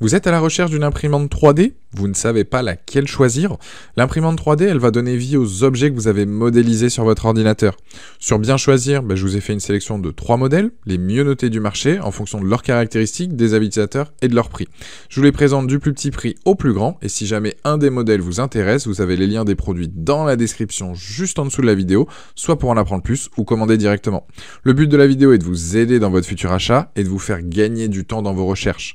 Vous êtes à la recherche d'une imprimante 3D Vous ne savez pas laquelle choisir L'imprimante 3D, elle va donner vie aux objets que vous avez modélisés sur votre ordinateur. Sur Bien Choisir, ben, je vous ai fait une sélection de trois modèles, les mieux notés du marché, en fonction de leurs caractéristiques, des habitateurs et de leur prix. Je vous les présente du plus petit prix au plus grand, et si jamais un des modèles vous intéresse, vous avez les liens des produits dans la description juste en dessous de la vidéo, soit pour en apprendre plus ou commander directement. Le but de la vidéo est de vous aider dans votre futur achat et de vous faire gagner du temps dans vos recherches.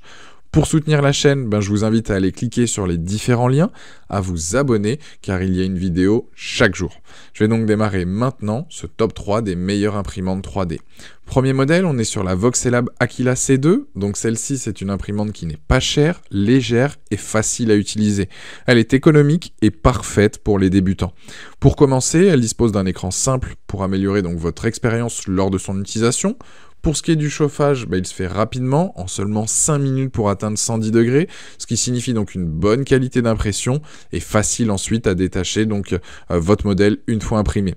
Pour soutenir la chaîne, ben, je vous invite à aller cliquer sur les différents liens, à vous abonner, car il y a une vidéo chaque jour. Je vais donc démarrer maintenant ce top 3 des meilleures imprimantes 3D. Premier modèle, on est sur la Voxelab Aquila C2. Donc celle-ci, c'est une imprimante qui n'est pas chère, légère et facile à utiliser. Elle est économique et parfaite pour les débutants. Pour commencer, elle dispose d'un écran simple pour améliorer donc votre expérience lors de son utilisation. Pour ce qui est du chauffage, bah, il se fait rapidement, en seulement 5 minutes pour atteindre 110 degrés, ce qui signifie donc une bonne qualité d'impression et facile ensuite à détacher donc euh, votre modèle une fois imprimé.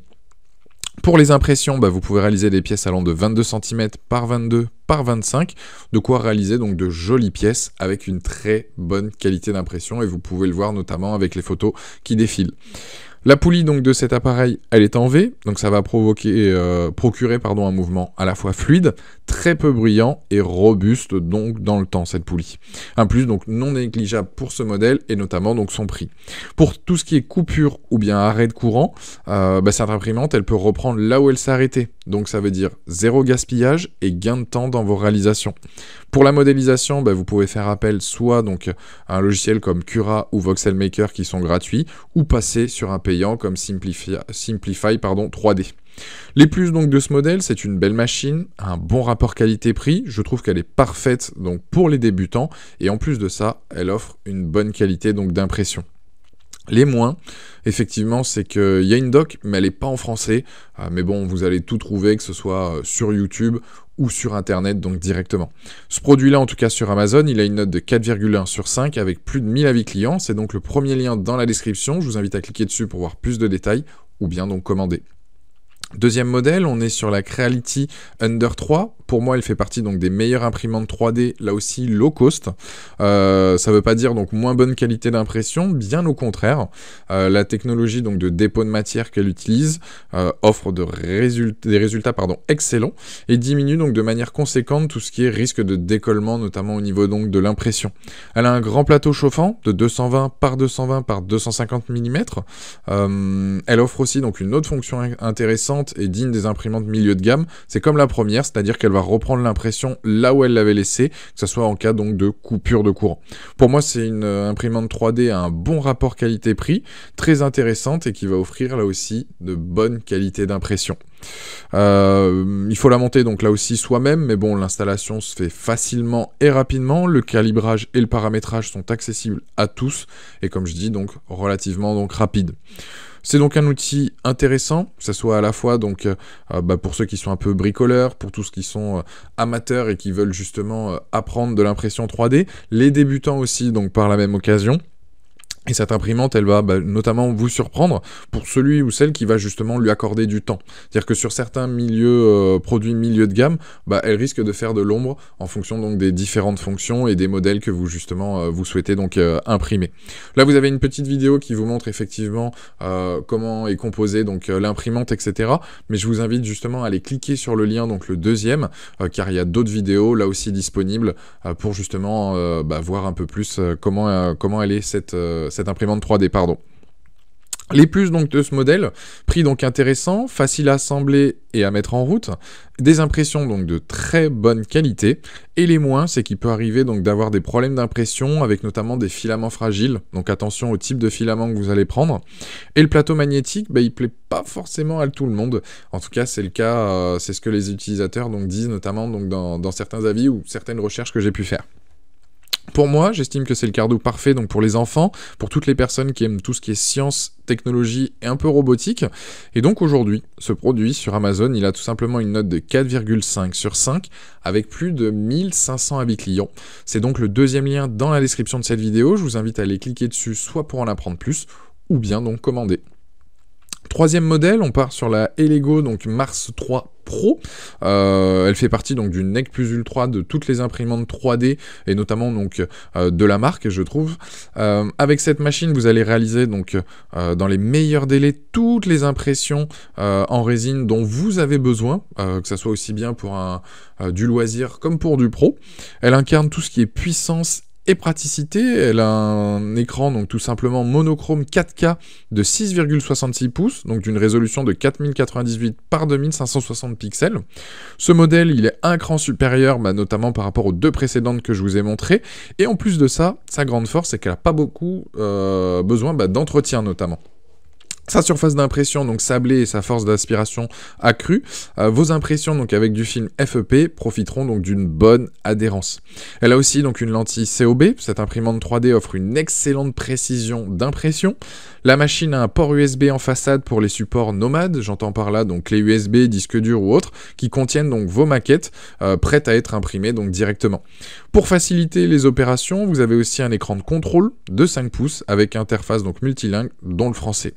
Pour les impressions, bah, vous pouvez réaliser des pièces allant de 22 cm par 22 par 25, de quoi réaliser donc de jolies pièces avec une très bonne qualité d'impression et vous pouvez le voir notamment avec les photos qui défilent. La poulie donc de cet appareil, elle est en V, donc ça va provoquer, euh, procurer pardon, un mouvement à la fois fluide, très peu bruyant et robuste donc dans le temps cette poulie. Un plus donc non négligeable pour ce modèle et notamment donc son prix. Pour tout ce qui est coupure ou bien arrêt de courant, euh, bah, cette imprimante elle peut reprendre là où elle s'est arrêtée. Donc ça veut dire zéro gaspillage et gain de temps dans vos réalisations. Pour la modélisation, bah, vous pouvez faire appel soit donc à un logiciel comme Cura ou Voxel Maker qui sont gratuits ou passer sur un payant comme Simplify, Simplify pardon, 3D. Les plus donc de ce modèle, c'est une belle machine, un bon rapport qualité-prix, je trouve qu'elle est parfaite donc pour les débutants et en plus de ça, elle offre une bonne qualité donc d'impression. Les moins, effectivement, c'est qu'il y a une doc, mais elle n'est pas en français. Ah, mais bon, vous allez tout trouver, que ce soit euh, sur YouTube ou sur Internet, donc directement. Ce produit-là, en tout cas sur Amazon, il a une note de 4,1 sur 5 avec plus de 1000 avis clients. C'est donc le premier lien dans la description. Je vous invite à cliquer dessus pour voir plus de détails ou bien donc commander. Deuxième modèle, on est sur la Creality Under 3. Pour moi, elle fait partie donc des meilleures imprimantes 3D, là aussi low cost. Euh, ça ne veut pas dire donc moins bonne qualité d'impression, bien au contraire. Euh, la technologie donc de dépôt de matière qu'elle utilise euh, offre des résultats excellents et diminue donc de manière conséquente tout ce qui est risque de décollement, notamment au niveau donc de l'impression. Elle a un grand plateau chauffant de 220 par 220 par 250 mm. elle offre aussi donc une autre fonction intéressante et digne des imprimantes milieu de gamme, c'est comme la première, c'est-à-dire qu'elle va reprendre l'impression là où elle l'avait laissée, que ce soit en cas donc de coupure de courant. Pour moi, c'est une euh, imprimante 3D à un bon rapport qualité-prix, très intéressante et qui va offrir là aussi de bonnes qualités d'impression. Euh, il faut la monter donc là aussi soi-même, mais bon, l'installation se fait facilement et rapidement. Le calibrage et le paramétrage sont accessibles à tous et comme je dis donc relativement donc rapide. C'est donc un outil intéressant, que ce soit à la fois donc euh, euh, bah, pour ceux qui sont un peu bricoleurs, pour tous ceux qui sont euh, amateurs et qui veulent justement apprendre de l'impression 3D, les débutants aussi donc par la même occasion. Et cette imprimante, elle va bah, notamment vous surprendre pour celui ou celle qui va justement lui accorder du temps. C'est-à-dire que sur certains milieux, euh, produits milieu de gamme, bah, elle risque de faire de l'ombre en fonction donc des différentes fonctions et des modèles que vous justement euh, vous souhaitez donc euh, imprimer. Là, vous avez une petite vidéo qui vous montre effectivement comment est composée donc l'imprimante, etc. Mais je vous invite justement à aller cliquer sur le lien, donc le deuxième, car il y a d'autres vidéos là aussi disponibles pour justement bah, voir un peu plus comment, comment elle est cette cette imprimante 3D, pardon. Les plus donc de ce modèle, prix donc intéressant, facile à assembler et à mettre en route, des impressions donc de très bonne qualité, et les moins, c'est qu'il peut arriver donc d'avoir des problèmes d'impression avec notamment des filaments fragiles, donc attention au type de filament que vous allez prendre. Et le plateau magnétique, il bah, il plaît pas forcément à tout le monde, en tout cas c'est le cas, euh, c'est ce que les utilisateurs donc disent notamment donc dans certains avis ou certaines recherches que j'ai pu faire. Pour moi, j'estime que c'est le cardo parfait donc pour les enfants, pour toutes les personnes qui aiment tout ce qui est science, technologie et un peu robotique. Et donc aujourd'hui, ce produit sur Amazon, il a tout simplement une note de 4,5 sur 5 avec plus de 1500 avis clients. C'est donc le deuxième lien dans la description de cette vidéo. Je vous invite à aller cliquer dessus soit pour en apprendre plus ou bien donc commander. Troisième modèle, on part sur la Elego, donc Mars 3 Pro. Euh, elle fait partie donc du Nec Plus Ultra de toutes les imprimantes 3D et notamment donc euh, de la marque, je trouve. Euh, avec cette machine, vous allez réaliser donc dans les meilleurs délais toutes les impressions en résine dont vous avez besoin, que ce soit aussi bien pour un, du loisir comme pour du pro. Elle incarne tout ce qui est puissance et praticité. Elle a un écran donc tout simplement monochrome 4K de 6,66 pouces, donc d'une résolution de 4098 par 2560 pixels. Ce modèle, il est un cran supérieur, bah, notamment par rapport aux deux précédentes que je vous ai montrées. Et en plus de ça, sa grande force, c'est qu'elle n'a pas beaucoup euh, besoin bah, d'entretien notamment sa surface d'impression, donc sablée, et sa force d'aspiration accrue, euh, vos impressions donc avec du film FEP profiteront donc d'une bonne adhérence. Elle a aussi donc une lentille COB, cette imprimante 3D offre une excellente précision d'impression. La machine a un port USB en façade pour les supports nomades, j'entends par là donc les USB, disques durs ou autres, qui contiennent donc vos maquettes euh, prêtes à être imprimées donc directement. Pour faciliter les opérations, vous avez aussi un écran de contrôle de 5 pouces avec interface donc multilingue dont le français.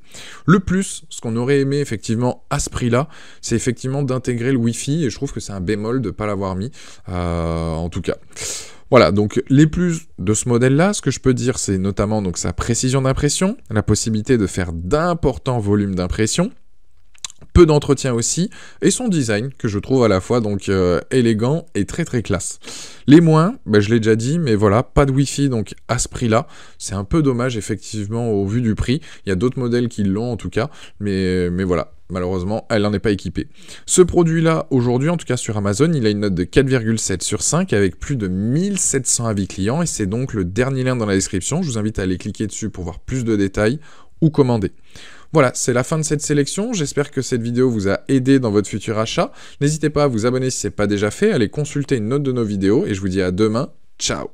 Le plus, ce qu'on aurait aimé effectivement à ce prix-là, c'est effectivement d'intégrer le Wi-Fi, et je trouve que c'est un bémol de ne pas l'avoir mis, euh, en tout cas. Voilà, donc les plus de ce modèle-là, ce que je peux dire, c'est notamment donc, sa précision d'impression, la possibilité de faire d'importants volumes d'impression, d'entretien aussi, et son design, que je trouve à la fois donc euh, élégant et très très classe. Les moins, bah, je l'ai déjà dit, mais voilà, pas de wifi donc à ce prix-là, c'est un peu dommage effectivement au vu du prix. Il y a d'autres modèles qui l'ont en tout cas, mais, mais voilà, Malheureusement, elle n'en est pas équipée. Ce produit-là, aujourd'hui, en tout cas sur Amazon, il a une note de 4,7 sur 5 avec plus de 1700 avis clients et c'est donc le dernier lien dans la description. Je vous invite à aller cliquer dessus pour voir plus de détails ou commander. Voilà, c'est la fin de cette sélection. J'espère que cette vidéo vous a aidé dans votre futur achat. N'hésitez pas à vous abonner si ce n'est pas déjà fait, allez consulter une note de nos vidéos et je vous dis à demain. Ciao